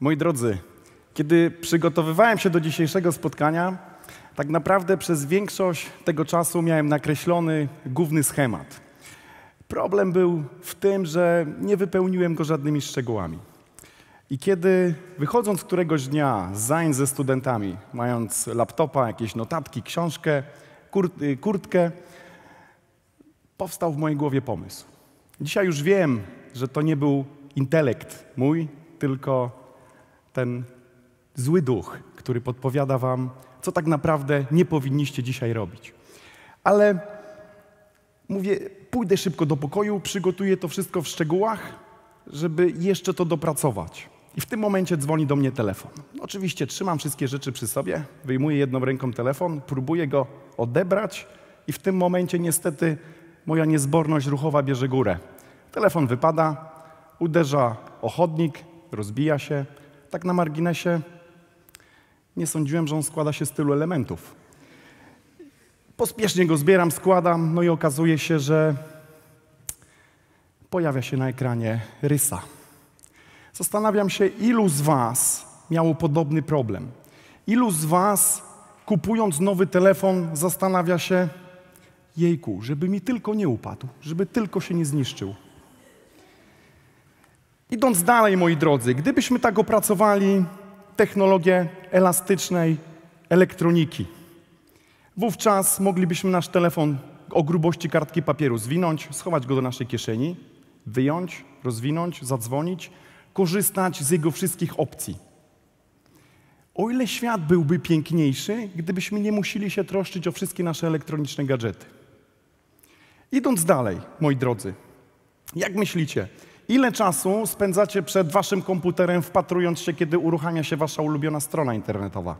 Moi drodzy, kiedy przygotowywałem się do dzisiejszego spotkania, tak naprawdę przez większość tego czasu miałem nakreślony główny schemat. Problem był w tym, że nie wypełniłem go żadnymi szczegółami. I kiedy wychodząc któregoś dnia z zajęć ze studentami, mając laptopa, jakieś notatki, książkę, kurt, y, kurtkę, powstał w mojej głowie pomysł. Dzisiaj już wiem, że to nie był intelekt mój, tylko ten zły duch, który podpowiada wam, co tak naprawdę nie powinniście dzisiaj robić. Ale mówię, pójdę szybko do pokoju, przygotuję to wszystko w szczegółach, żeby jeszcze to dopracować. I w tym momencie dzwoni do mnie telefon. Oczywiście trzymam wszystkie rzeczy przy sobie, wyjmuję jedną ręką telefon, próbuję go odebrać i w tym momencie niestety moja niezborność ruchowa bierze górę. Telefon wypada, uderza o chodnik, rozbija się, tak na marginesie nie sądziłem, że on składa się z tylu elementów. Pospiesznie go zbieram, składam, no i okazuje się, że pojawia się na ekranie rysa. Zastanawiam się, ilu z Was miało podobny problem. Ilu z Was, kupując nowy telefon, zastanawia się, jejku, żeby mi tylko nie upadł, żeby tylko się nie zniszczył. Idąc dalej, moi drodzy, gdybyśmy tak opracowali technologię elastycznej elektroniki, wówczas moglibyśmy nasz telefon o grubości kartki papieru zwinąć, schować go do naszej kieszeni, wyjąć, rozwinąć, zadzwonić, korzystać z jego wszystkich opcji. O ile świat byłby piękniejszy, gdybyśmy nie musieli się troszczyć o wszystkie nasze elektroniczne gadżety. Idąc dalej, moi drodzy, jak myślicie, Ile czasu spędzacie przed waszym komputerem, wpatrując się, kiedy uruchamia się wasza ulubiona strona internetowa?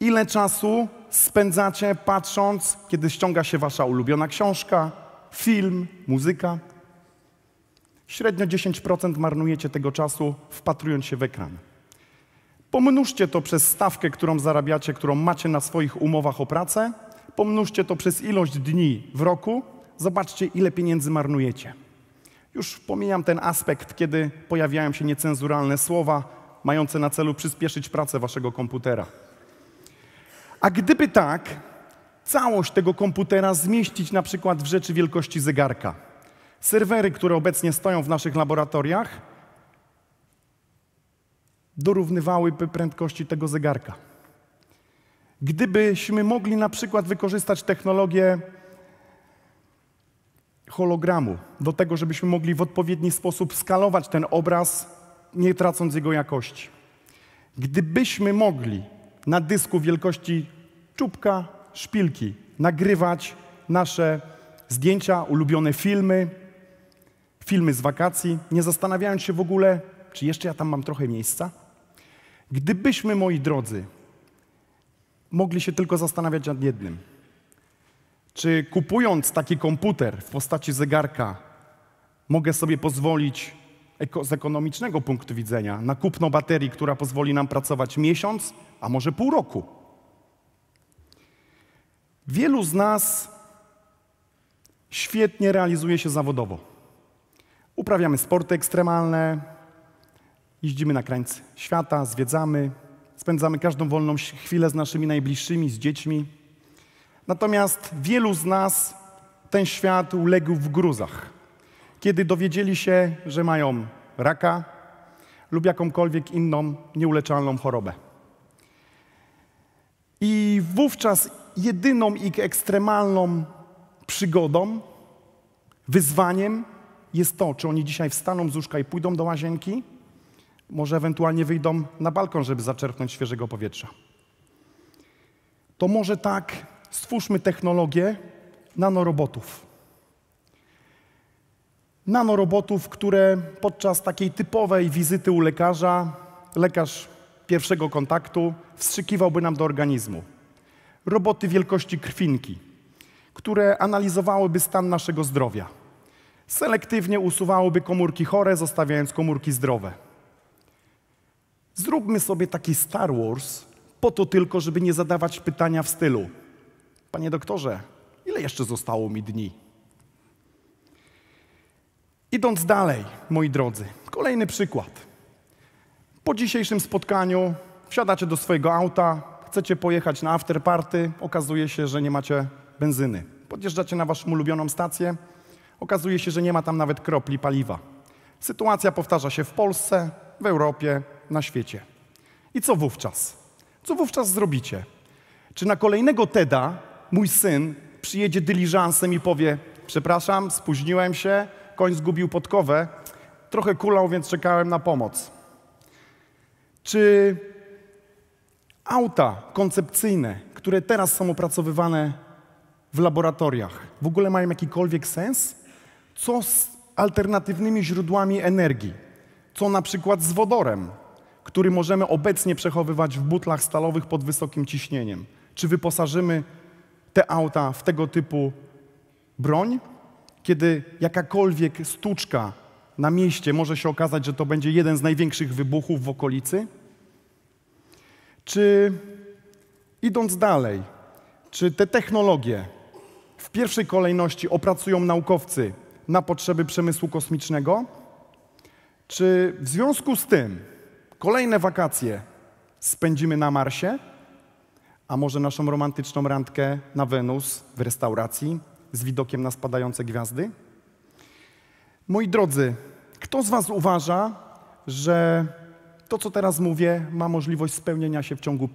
Ile czasu spędzacie patrząc, kiedy ściąga się wasza ulubiona książka, film, muzyka? Średnio 10% marnujecie tego czasu, wpatrując się w ekran. Pomnóżcie to przez stawkę, którą zarabiacie, którą macie na swoich umowach o pracę. Pomnóżcie to przez ilość dni w roku. Zobaczcie, ile pieniędzy marnujecie. Już pomijam ten aspekt, kiedy pojawiają się niecenzuralne słowa mające na celu przyspieszyć pracę waszego komputera. A gdyby tak, całość tego komputera zmieścić na przykład w rzeczy wielkości zegarka. Serwery, które obecnie stoją w naszych laboratoriach, dorównywałyby prędkości tego zegarka. Gdybyśmy mogli na przykład wykorzystać technologię hologramu, do tego, żebyśmy mogli w odpowiedni sposób skalować ten obraz, nie tracąc jego jakości. Gdybyśmy mogli na dysku wielkości czubka szpilki nagrywać nasze zdjęcia, ulubione filmy, filmy z wakacji, nie zastanawiając się w ogóle, czy jeszcze ja tam mam trochę miejsca? Gdybyśmy, moi drodzy, mogli się tylko zastanawiać nad jednym – czy kupując taki komputer w postaci zegarka, mogę sobie pozwolić z ekonomicznego punktu widzenia na kupno baterii, która pozwoli nam pracować miesiąc, a może pół roku? Wielu z nas świetnie realizuje się zawodowo. Uprawiamy sporty ekstremalne, jeździmy na krańc świata, zwiedzamy, spędzamy każdą wolną chwilę z naszymi najbliższymi, z dziećmi. Natomiast wielu z nas ten świat uległ w gruzach, kiedy dowiedzieli się, że mają raka lub jakąkolwiek inną nieuleczalną chorobę. I wówczas jedyną ich ekstremalną przygodą, wyzwaniem jest to, czy oni dzisiaj wstaną z łóżka i pójdą do łazienki, może ewentualnie wyjdą na balkon, żeby zaczerpnąć świeżego powietrza. To może tak stwórzmy technologię nanorobotów. Nanorobotów, które podczas takiej typowej wizyty u lekarza, lekarz pierwszego kontaktu wstrzykiwałby nam do organizmu. Roboty wielkości krwinki, które analizowałyby stan naszego zdrowia. Selektywnie usuwałyby komórki chore, zostawiając komórki zdrowe. Zróbmy sobie taki Star Wars po to tylko, żeby nie zadawać pytania w stylu – Panie doktorze, ile jeszcze zostało mi dni? Idąc dalej, moi drodzy, kolejny przykład. Po dzisiejszym spotkaniu wsiadacie do swojego auta, chcecie pojechać na afterparty, okazuje się, że nie macie benzyny. Podjeżdżacie na waszą ulubioną stację, okazuje się, że nie ma tam nawet kropli paliwa. Sytuacja powtarza się w Polsce, w Europie, na świecie. I co wówczas? Co wówczas zrobicie? Czy na kolejnego TEDa mój syn przyjedzie dyliżansem i powie: Przepraszam, spóźniłem się, koń zgubił podkowę, trochę kulał, więc czekałem na pomoc. Czy auta koncepcyjne, które teraz są opracowywane w laboratoriach, w ogóle mają jakikolwiek sens? Co z alternatywnymi źródłami energii? Co na przykład z wodorem, który możemy obecnie przechowywać w butlach stalowych pod wysokim ciśnieniem? Czy wyposażymy te auta w tego typu broń, kiedy jakakolwiek stuczka na mieście może się okazać, że to będzie jeden z największych wybuchów w okolicy? Czy idąc dalej, czy te technologie w pierwszej kolejności opracują naukowcy na potrzeby przemysłu kosmicznego? Czy w związku z tym kolejne wakacje spędzimy na Marsie? A może naszą romantyczną randkę na Wenus w restauracji z widokiem na spadające gwiazdy? Moi drodzy, kto z Was uważa, że to, co teraz mówię, ma możliwość spełnienia się w ciągu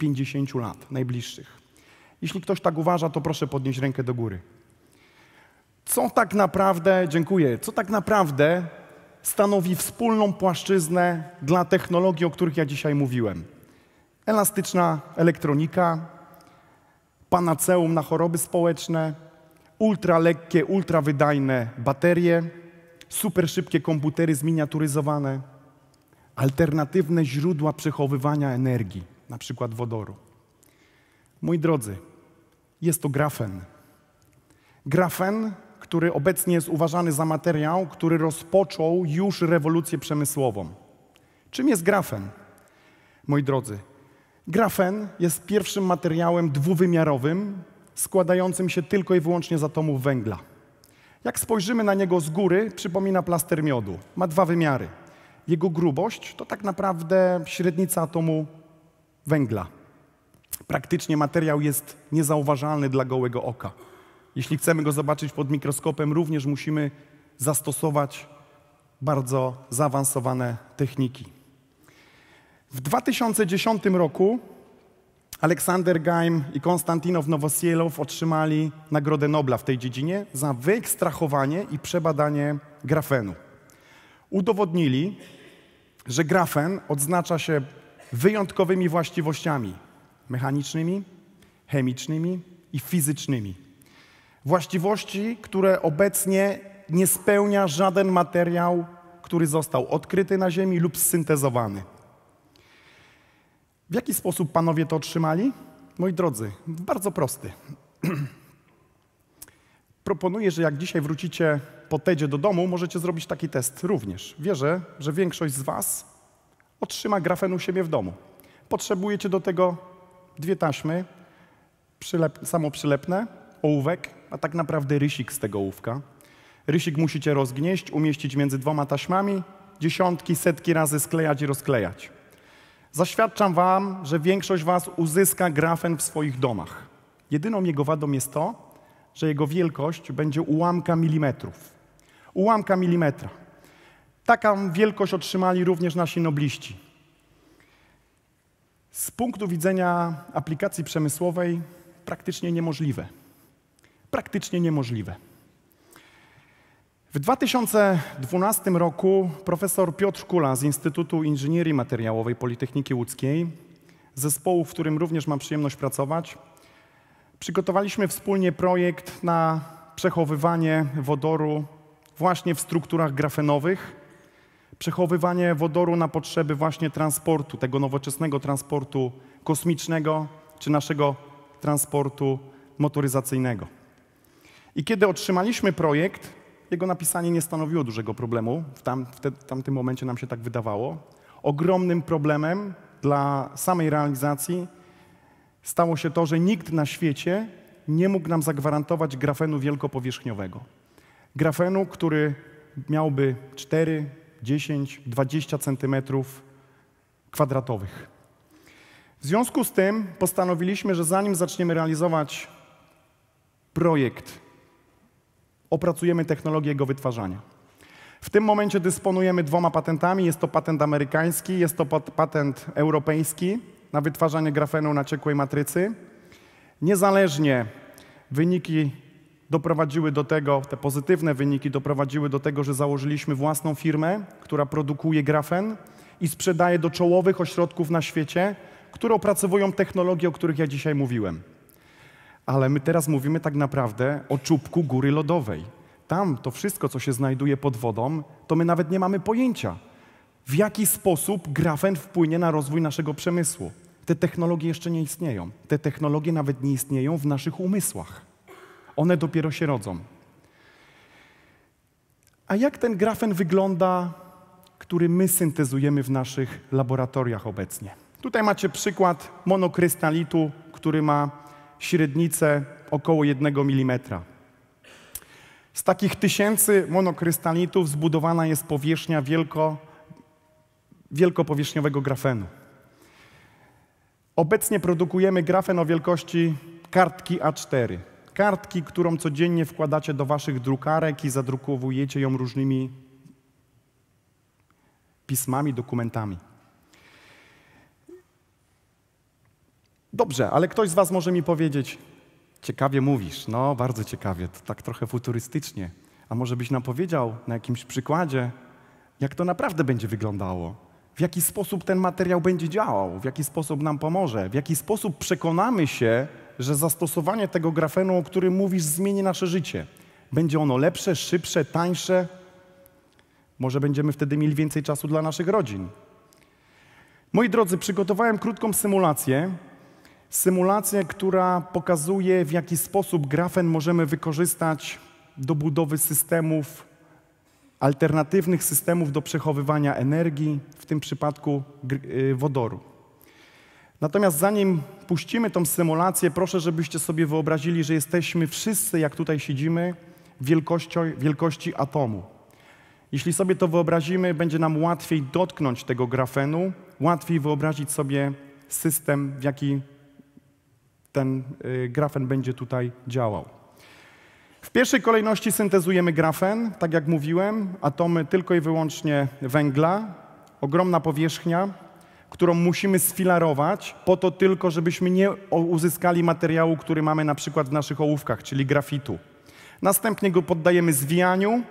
5-50 lat najbliższych? Jeśli ktoś tak uważa, to proszę podnieść rękę do góry. Co tak naprawdę, dziękuję, co tak naprawdę stanowi wspólną płaszczyznę dla technologii, o których ja dzisiaj mówiłem? elastyczna elektronika, panaceum na choroby społeczne, ultralekkie, ultrawydajne baterie, superszybkie komputery zminiaturyzowane, alternatywne źródła przechowywania energii, na przykład wodoru. Moi drodzy, jest to grafen. Grafen, który obecnie jest uważany za materiał, który rozpoczął już rewolucję przemysłową. Czym jest grafen? Moi drodzy, Grafen jest pierwszym materiałem dwuwymiarowym, składającym się tylko i wyłącznie z atomów węgla. Jak spojrzymy na niego z góry, przypomina plaster miodu. Ma dwa wymiary. Jego grubość to tak naprawdę średnica atomu węgla. Praktycznie materiał jest niezauważalny dla gołego oka. Jeśli chcemy go zobaczyć pod mikroskopem, również musimy zastosować bardzo zaawansowane techniki. W 2010 roku Aleksander Gaim i Konstantinow Nowosielow otrzymali Nagrodę Nobla w tej dziedzinie za wyekstrahowanie i przebadanie grafenu. Udowodnili, że grafen odznacza się wyjątkowymi właściwościami mechanicznymi, chemicznymi i fizycznymi. Właściwości, które obecnie nie spełnia żaden materiał, który został odkryty na Ziemi lub syntezowany. W jaki sposób panowie to otrzymali? Moi drodzy, bardzo prosty. Proponuję, że jak dzisiaj wrócicie po TEDzie do domu, możecie zrobić taki test również. Wierzę, że większość z Was otrzyma grafen u siebie w domu. Potrzebujecie do tego dwie taśmy, przylep, samoprzylepne, ołówek, a tak naprawdę rysik z tego ołówka. Rysik musicie rozgnieść, umieścić między dwoma taśmami, dziesiątki, setki razy sklejać i rozklejać. Zaświadczam wam, że większość was uzyska grafen w swoich domach. Jedyną jego wadą jest to, że jego wielkość będzie ułamka milimetrów. Ułamka milimetra. Taką wielkość otrzymali również nasi nobliści. Z punktu widzenia aplikacji przemysłowej praktycznie niemożliwe. Praktycznie niemożliwe. W 2012 roku profesor Piotr Kula z Instytutu Inżynierii Materiałowej Politechniki Łódzkiej, zespołu, w którym również mam przyjemność pracować, przygotowaliśmy wspólnie projekt na przechowywanie wodoru właśnie w strukturach grafenowych, przechowywanie wodoru na potrzeby właśnie transportu, tego nowoczesnego transportu kosmicznego czy naszego transportu motoryzacyjnego. I kiedy otrzymaliśmy projekt, jego napisanie nie stanowiło dużego problemu. W, tam, w te, tamtym momencie nam się tak wydawało. Ogromnym problemem dla samej realizacji stało się to, że nikt na świecie nie mógł nam zagwarantować grafenu wielkopowierzchniowego. Grafenu, który miałby 4, 10, 20 centymetrów kwadratowych. W związku z tym postanowiliśmy, że zanim zaczniemy realizować projekt opracujemy technologię jego wytwarzania. W tym momencie dysponujemy dwoma patentami. Jest to patent amerykański, jest to patent europejski na wytwarzanie grafenu na ciekłej matrycy. Niezależnie wyniki doprowadziły do tego, te pozytywne wyniki doprowadziły do tego, że założyliśmy własną firmę, która produkuje grafen i sprzedaje do czołowych ośrodków na świecie, które opracowują technologie, o których ja dzisiaj mówiłem. Ale my teraz mówimy tak naprawdę o czubku góry lodowej. Tam to wszystko, co się znajduje pod wodą, to my nawet nie mamy pojęcia, w jaki sposób grafen wpłynie na rozwój naszego przemysłu. Te technologie jeszcze nie istnieją. Te technologie nawet nie istnieją w naszych umysłach. One dopiero się rodzą. A jak ten grafen wygląda, który my syntezujemy w naszych laboratoriach obecnie? Tutaj macie przykład monokrystalitu, który ma średnicę około 1 mm. Z takich tysięcy monokrystalitów zbudowana jest powierzchnia wielko, wielkopowierzchniowego grafenu. Obecnie produkujemy grafen o wielkości kartki A4. Kartki, którą codziennie wkładacie do waszych drukarek i zadrukowujecie ją różnymi pismami, dokumentami. Dobrze, ale ktoś z Was może mi powiedzieć, ciekawie mówisz, no bardzo ciekawie, to tak trochę futurystycznie. A może byś nam powiedział na jakimś przykładzie, jak to naprawdę będzie wyglądało? W jaki sposób ten materiał będzie działał? W jaki sposób nam pomoże? W jaki sposób przekonamy się, że zastosowanie tego grafenu, o którym mówisz, zmieni nasze życie? Będzie ono lepsze, szybsze, tańsze? Może będziemy wtedy mieli więcej czasu dla naszych rodzin? Moi drodzy, przygotowałem krótką symulację, Symulację, która pokazuje, w jaki sposób grafen możemy wykorzystać do budowy systemów, alternatywnych systemów do przechowywania energii, w tym przypadku y, wodoru. Natomiast zanim puścimy tą symulację, proszę, żebyście sobie wyobrazili, że jesteśmy wszyscy, jak tutaj siedzimy, wielkości, wielkości atomu. Jeśli sobie to wyobrazimy, będzie nam łatwiej dotknąć tego grafenu, łatwiej wyobrazić sobie system, w jaki ten y, grafen będzie tutaj działał. W pierwszej kolejności syntezujemy grafen, tak jak mówiłem, atomy tylko i wyłącznie węgla, ogromna powierzchnia, którą musimy sfilarować po to tylko, żebyśmy nie uzyskali materiału, który mamy na przykład w naszych ołówkach, czyli grafitu. Następnie go poddajemy zwijaniu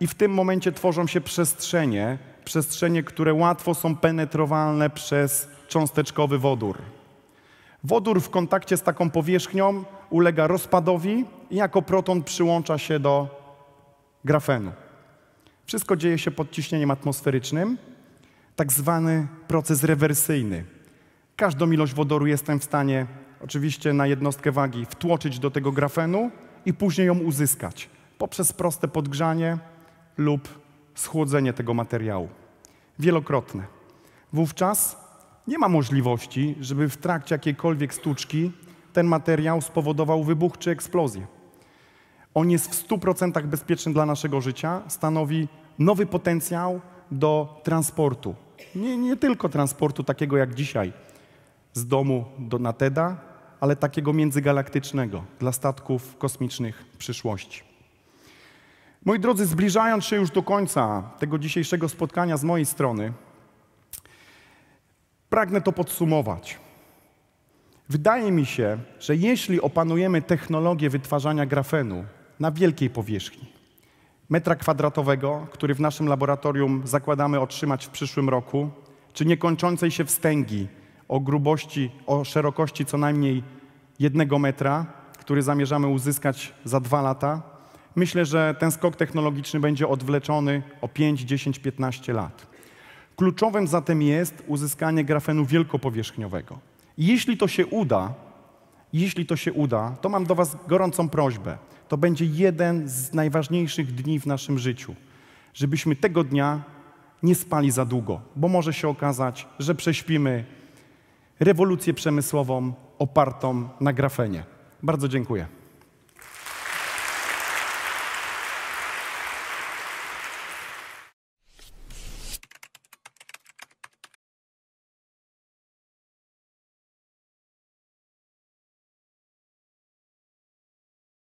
i w tym momencie tworzą się przestrzenie, przestrzenie, które łatwo są penetrowalne przez cząsteczkowy wodór. Wodór w kontakcie z taką powierzchnią ulega rozpadowi i jako proton przyłącza się do grafenu. Wszystko dzieje się pod ciśnieniem atmosferycznym, tak zwany proces rewersyjny. Każdą ilość wodoru jestem w stanie, oczywiście na jednostkę wagi, wtłoczyć do tego grafenu i później ją uzyskać poprzez proste podgrzanie lub schłodzenie tego materiału. Wielokrotne. Wówczas nie ma możliwości, żeby w trakcie jakiejkolwiek stuczki ten materiał spowodował wybuch czy eksplozję. On jest w 100% bezpieczny dla naszego życia, stanowi nowy potencjał do transportu. Nie, nie tylko transportu takiego jak dzisiaj, z domu do Nateda, ale takiego międzygalaktycznego dla statków kosmicznych przyszłości. Moi drodzy, zbliżając się już do końca tego dzisiejszego spotkania z mojej strony, Pragnę to podsumować. Wydaje mi się, że jeśli opanujemy technologię wytwarzania grafenu na wielkiej powierzchni, metra kwadratowego, który w naszym laboratorium zakładamy otrzymać w przyszłym roku, czy niekończącej się wstęgi o grubości, o szerokości co najmniej jednego metra, który zamierzamy uzyskać za dwa lata, myślę, że ten skok technologiczny będzie odwleczony o 5, 10, 15 lat. Kluczowym zatem jest uzyskanie grafenu wielkopowierzchniowego. Jeśli to się uda, jeśli to się uda, to mam do Was gorącą prośbę. To będzie jeden z najważniejszych dni w naszym życiu, żebyśmy tego dnia nie spali za długo, bo może się okazać, że prześpimy rewolucję przemysłową opartą na grafenie. Bardzo dziękuję.